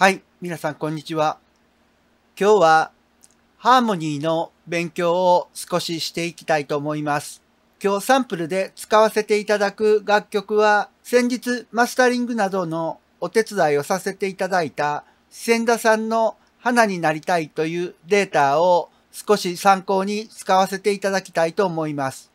はい、皆さんこんにちは。今日はハーモニーの勉強を少ししていきたいと思います。今日サンプルで使わせていただく楽曲は先日マスタリングなどのお手伝いをさせていただいた千田さんの花になりたいというデータを少し参考に使わせていただきたいと思います。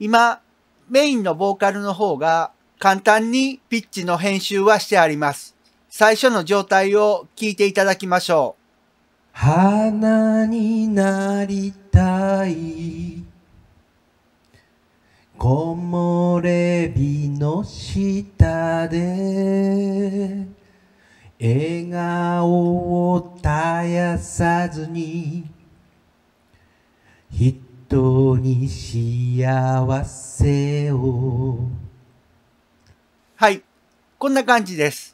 今、メインのボーカルの方が簡単にピッチの編集はしてあります。最初の状態を聞いていただきましょう。花になりたい木漏れ日の下で笑顔を絶やさずに人に幸せをはいこんな感じです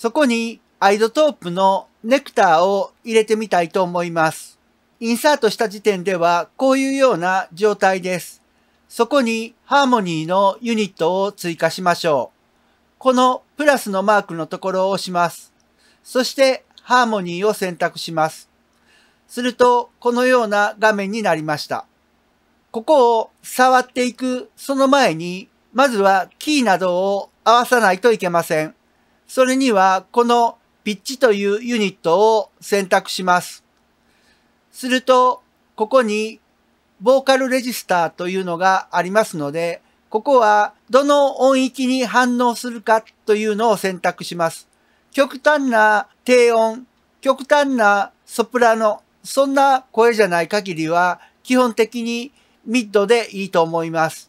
そこにアイドトープのネクターを入れてみたいと思います。インサートした時点ではこういうような状態です。そこにハーモニーのユニットを追加しましょう。このプラスのマークのところを押します。そしてハーモニーを選択します。するとこのような画面になりました。ここを触っていくその前に、まずはキーなどを合わさないといけません。それにはこのピッチというユニットを選択します。すると、ここにボーカルレジスターというのがありますので、ここはどの音域に反応するかというのを選択します。極端な低音、極端なソプラノ、そんな声じゃない限りは基本的にミッドでいいと思います。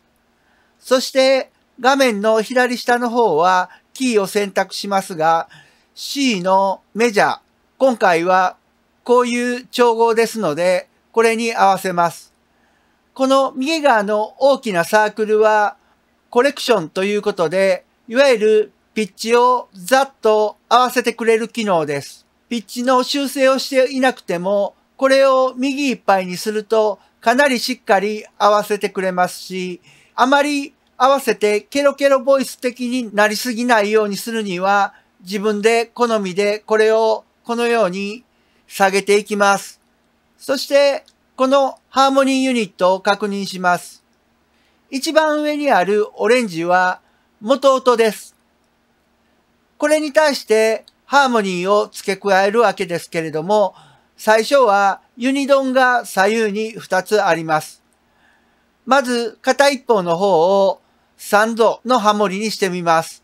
そして画面の左下の方はキーを選択しますが、C のメジャー。今回はこういう調合ですので、これに合わせます。この右側の大きなサークルはコレクションということで、いわゆるピッチをざっと合わせてくれる機能です。ピッチの修正をしていなくても、これを右いっぱいにするとかなりしっかり合わせてくれますし、あまり合わせてケロケロボイス的になりすぎないようにするには、自分で好みでこれをこのように下げていきます。そして、このハーモニーユニットを確認します。一番上にあるオレンジは元音です。これに対してハーモニーを付け加えるわけですけれども、最初はユニドンが左右に2つあります。まず片一方の方を3度のハモリにしてみます。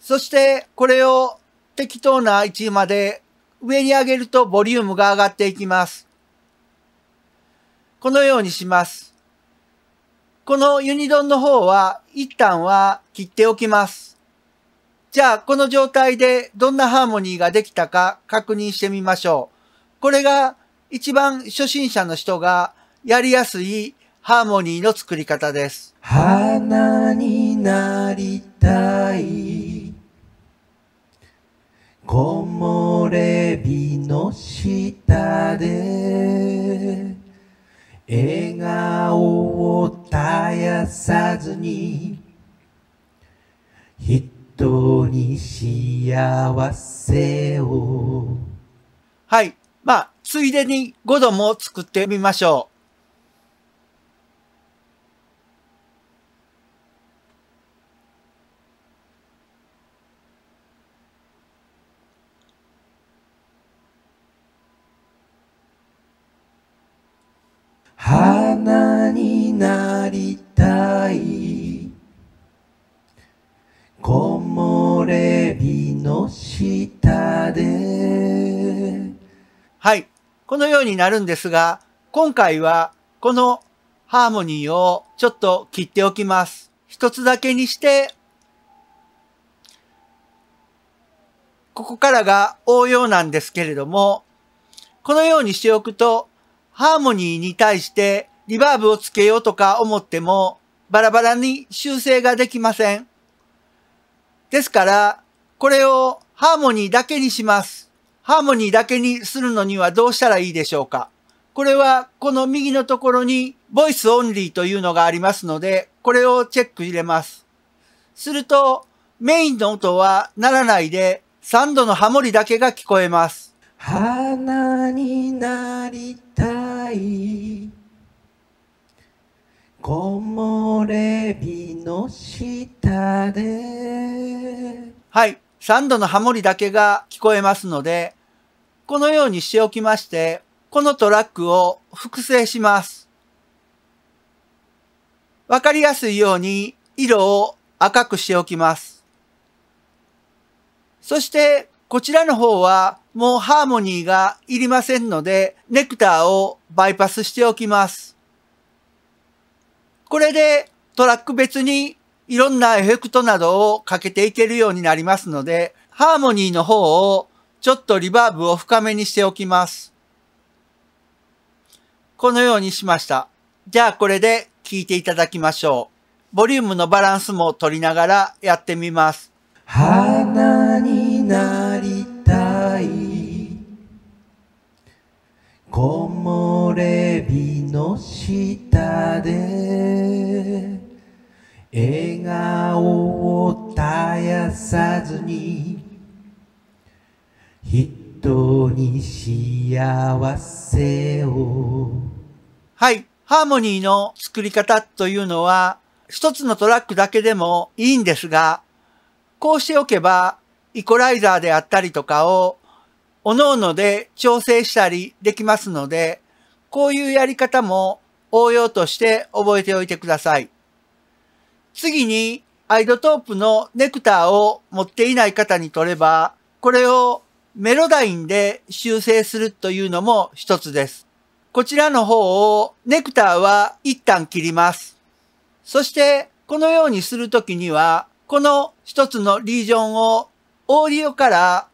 そしてこれを適当な位置まで上に上げるとボリュームが上がっていきます。このようにします。このユニドンの方は一旦は切っておきます。じゃあこの状態でどんなハーモニーができたか確認してみましょう。これが一番初心者の人がやりやすいハーモニーの作り方です。花になりたい木漏れ日の下で笑顔を絶やさずに人に幸せをはい。まあ、ついでに5度も作ってみましょう。花になりたい木漏れ日の下ではいこのようになるんですが、今回はこのハーモニーをちょっと切っておきます。一つだけにして、ここからが応用なんですけれども、このようにしておくと、ハーモニーに対してリバーブをつけようとか思っても、バラバラに修正ができません。ですから、これをハーモニーだけにします。ハーモニーだけにするのにはどうしたらいいでしょうかこれはこの右のところにボイスオンリーというのがありますので、これをチェック入れます。するとメインの音は鳴らないで3度のハモリだけが聞こえます。花になりたい木漏れ日の下ではい。3度のハモリだけが聞こえますので、このようにしておきまして、このトラックを複製します。わかりやすいように色を赤くしておきます。そしてこちらの方はもうハーモニーがいりませんのでネクターをバイパスしておきます。これでトラック別にいろんなエフェクトなどをかけていけるようになりますので、ハーモニーの方をちょっとリバーブを深めにしておきます。このようにしました。じゃあこれで聴いていただきましょう。ボリュームのバランスも取りながらやってみます。花になりたい木漏れ日の下でさずに人に幸せをはいハーモニーの作り方というのは一つのトラックだけでもいいんですがこうしておけばイコライザーであったりとかをおのので調整したりできますのでこういうやり方も応用として覚えておいてください。次にアイドトープのネクターを持っていない方にとれば、これをメロダインで修正するというのも一つです。こちらの方をネクターは一旦切ります。そしてこのようにするときには、この一つのリージョンをオーディオから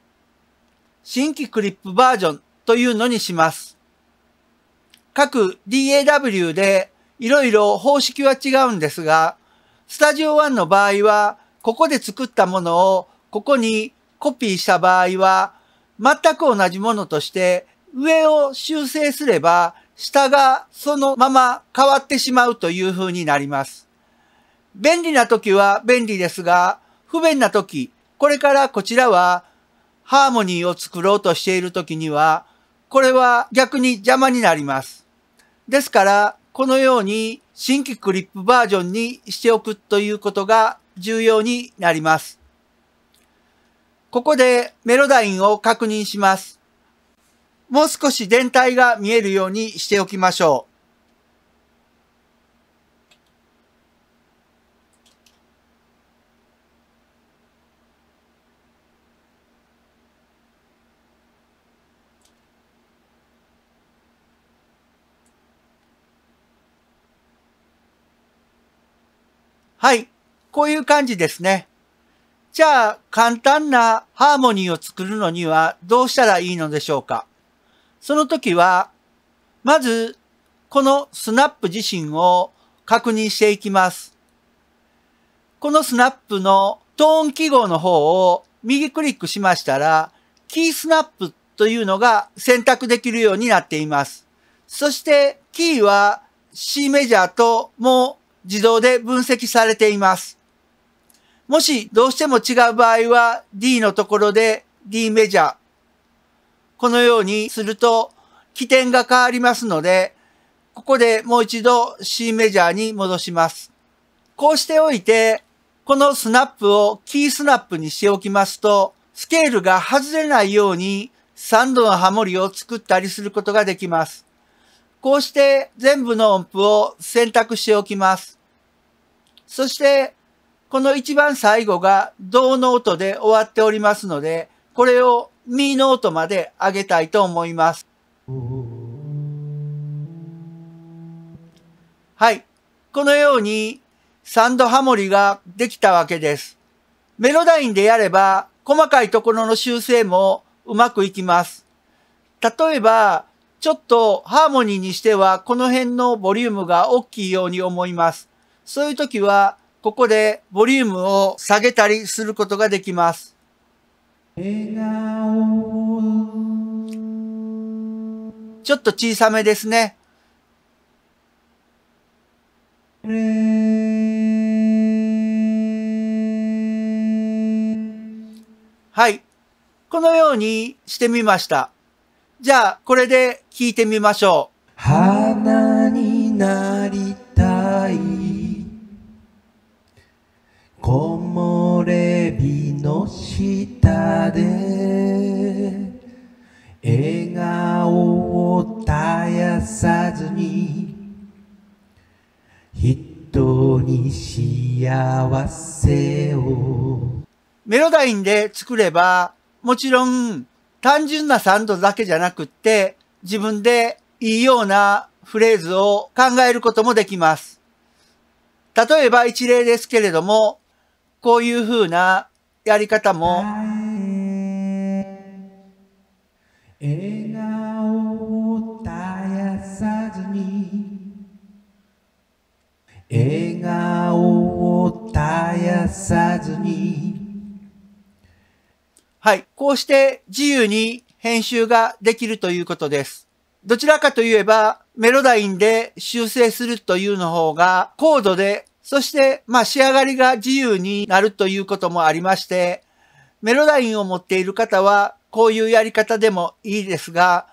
新規クリップバージョンというのにします。各 DAW でいろいろ方式は違うんですが、スタジオワンの場合は、ここで作ったものをここにコピーした場合は、全く同じものとして上を修正すれば下がそのまま変わってしまうという風になります。便利な時は便利ですが、不便な時、これからこちらはハーモニーを作ろうとしている時には、これは逆に邪魔になります。ですから、このように新規クリップバージョンにしておくということが重要になります。ここでメロダインを確認します。もう少し全体が見えるようにしておきましょう。はい。こういう感じですね。じゃあ、簡単なハーモニーを作るのにはどうしたらいいのでしょうかその時は、まず、このスナップ自身を確認していきます。このスナップのトーン記号の方を右クリックしましたら、キースナップというのが選択できるようになっています。そして、キーは C メジャーとも自動で分析されています。もしどうしても違う場合は D のところで D メジャー。このようにすると起点が変わりますので、ここでもう一度 C メジャーに戻します。こうしておいて、このスナップをキースナップにしておきますと、スケールが外れないように3度のハモリを作ったりすることができます。こうして全部の音符を選択しておきます。そして、この一番最後が銅の音で終わっておりますので、これをミーの音まで上げたいと思います。はい。このようにサンドハモリができたわけです。メロダインでやれば細かいところの修正もうまくいきます。例えば、ちょっとハーモニーにしてはこの辺のボリュームが大きいように思います。そういう時はここでボリュームを下げたりすることができます。ちょっと小さめですね。はい。このようにしてみました。じゃあ、これで聞いてみましょう。花になりたい。木漏れ日の下で。笑顔を絶やさずに人に幸せをメロダインで作ればもちろん単純なサンドだけじゃなくって、自分でいいようなフレーズを考えることもできます。例えば一例ですけれども、こういう風なやり方も、笑顔を絶やさずに笑顔を絶やさずにはい。こうして自由に編集ができるということです。どちらかといえば、メロダインで修正するというの方が高度で、そして、まあ仕上がりが自由になるということもありまして、メロダインを持っている方は、こういうやり方でもいいですが、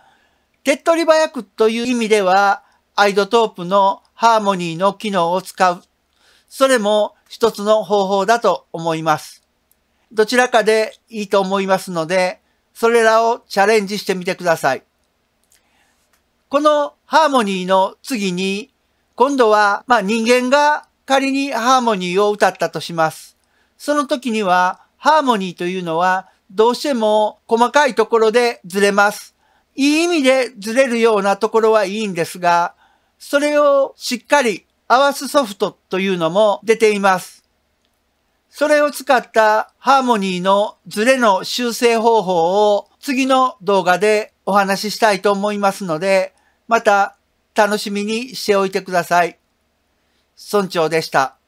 手っ取り早くという意味では、アイドトープのハーモニーの機能を使う。それも一つの方法だと思います。どちらかでいいと思いますので、それらをチャレンジしてみてください。このハーモニーの次に、今度は、まあ、人間が仮にハーモニーを歌ったとします。その時には、ハーモニーというのは、どうしても細かいところでずれます。いい意味でずれるようなところはいいんですが、それをしっかり合わすソフトというのも出ています。それを使ったハーモニーのズレの修正方法を次の動画でお話ししたいと思いますので、また楽しみにしておいてください。村長でした。